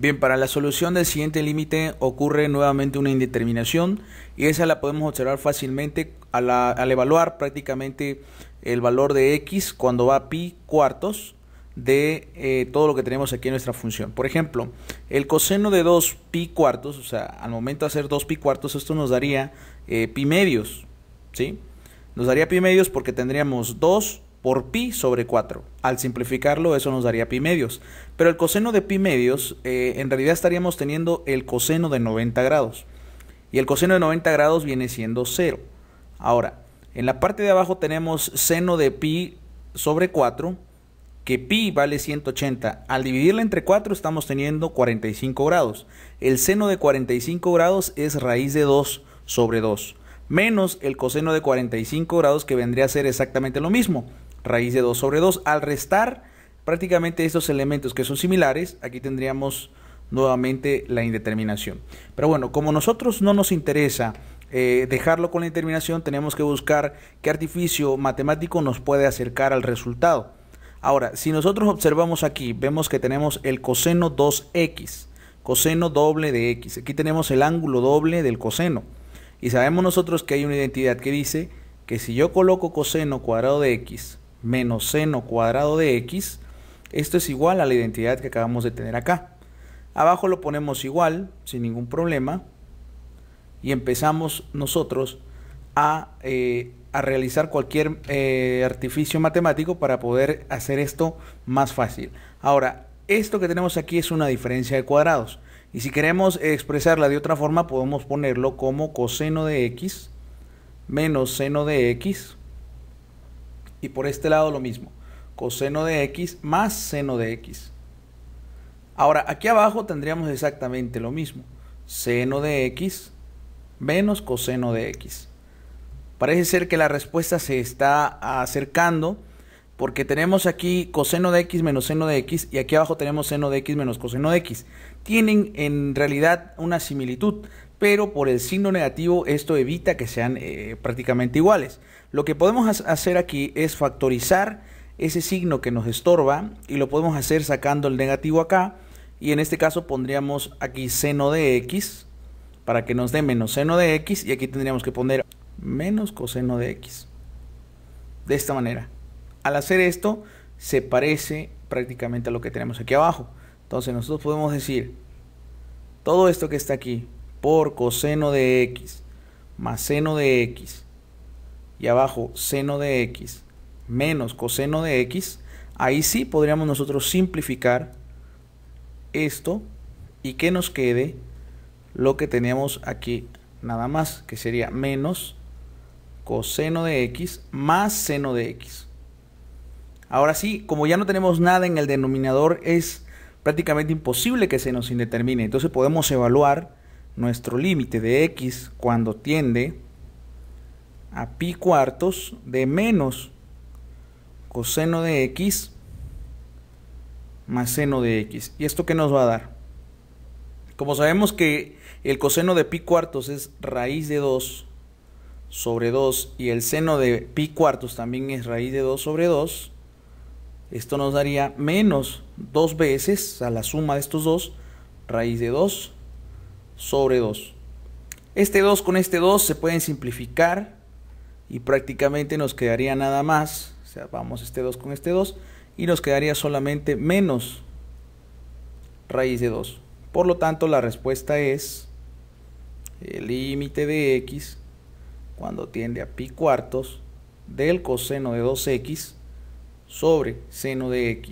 Bien, para la solución del siguiente límite ocurre nuevamente una indeterminación y esa la podemos observar fácilmente al, evaluar prácticamente el valor de x cuando va a pi cuartos de eh, todo lo que tenemos aquí en nuestra función. Por ejemplo, el coseno de 2 pi cuartos, o sea, al momento de hacer 2 pi cuartos, esto nos daría eh, pi medios, ¿sí? Nos daría pi medios porque tendríamos 2 por pi sobre 4. Al simplificarlo eso nos daría pi medios. Pero el coseno de pi medios, eh, en realidad estaríamos teniendo el coseno de 90 grados. Y el coseno de 90 grados viene siendo 0. Ahora, en la parte de abajo tenemos seno de pi sobre 4, que pi vale 180. Al dividirla entre 4 estamos teniendo 45 grados. El seno de 45 grados es raíz de 2 sobre 2, menos el coseno de 45 grados que vendría a ser exactamente lo mismo, raíz de 2 sobre 2. Al restar prácticamente estos elementos que son similares, aquí tendríamos nuevamente la indeterminación. Pero bueno, como nosotros no nos interesa eh, dejarlo con la indeterminación, tenemos que buscar qué artificio matemático nos puede acercar al resultado. Ahora, si nosotros observamos aquí, vemos que tenemos el coseno 2x, coseno doble de x. Aquí tenemos el ángulo doble del coseno. Y sabemos nosotros que hay una identidad que dice que si yo coloco coseno cuadrado de x menos seno cuadrado de x. Esto es igual a la identidad que acabamos de tener acá. Abajo lo ponemos igual, sin ningún problema. Y empezamos nosotros a, eh, realizar cualquier eh, artificio matemático para poder hacer esto más fácil. Ahora, esto que tenemos aquí es una diferencia de cuadrados. Y si queremos expresarla de otra forma, podemos ponerlo como coseno de x menos seno de x y por este lado lo mismo, coseno de x más seno de x. Ahora, aquí abajo tendríamos exactamente lo mismo, seno de x menos coseno de x. Parece ser que la respuesta se está acercando porque tenemos aquí coseno de x menos seno de x y aquí abajo tenemos seno de x menos coseno de x. Tienen en realidad una similitud, pero por el signo negativo esto evita que sean eh, prácticamente iguales. Lo que podemos hacer aquí es factorizar ese signo que nos estorba y lo podemos hacer sacando el negativo acá y en este caso pondríamos aquí seno de x para que nos dé menos seno de x y aquí tendríamos que poner menos coseno de x. De esta manera. Al hacer esto, se parece prácticamente a lo que tenemos aquí abajo. Entonces nosotros podemos decir, todo esto que está aquí, por coseno de x, más seno de x, y abajo seno de x, menos coseno de x, ahí sí podríamos nosotros simplificar esto y que nos quede lo que teníamos aquí nada más, que sería menos coseno de x más seno de x. Ahora sí, como ya no tenemos nada en el denominador, es prácticamente imposible que se nos indetermine. Entonces podemos evaluar nuestro límite de x cuando tiende a pi cuartos de menos coseno de x más seno de x. ¿Y esto qué nos va a dar? Como sabemos que el coseno de pi cuartos es raíz de 2 sobre 2 y el seno de pi cuartos también es raíz de 2 sobre 2, esto nos daría menos dos veces a la suma de estos dos, raíz de 2 sobre 2. Este 2 con este 2 se pueden simplificar y prácticamente nos quedaría nada más. O sea, vamos este 2 con este 2 y nos quedaría solamente menos raíz de 2. Por lo tanto, la respuesta es el límite de x cuando tiende a pi cuartos del coseno de 2x sobre seno de x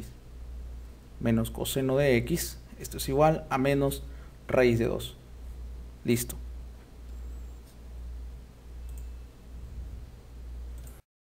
menos coseno de x. Esto es igual a menos raíz de 2. Listo.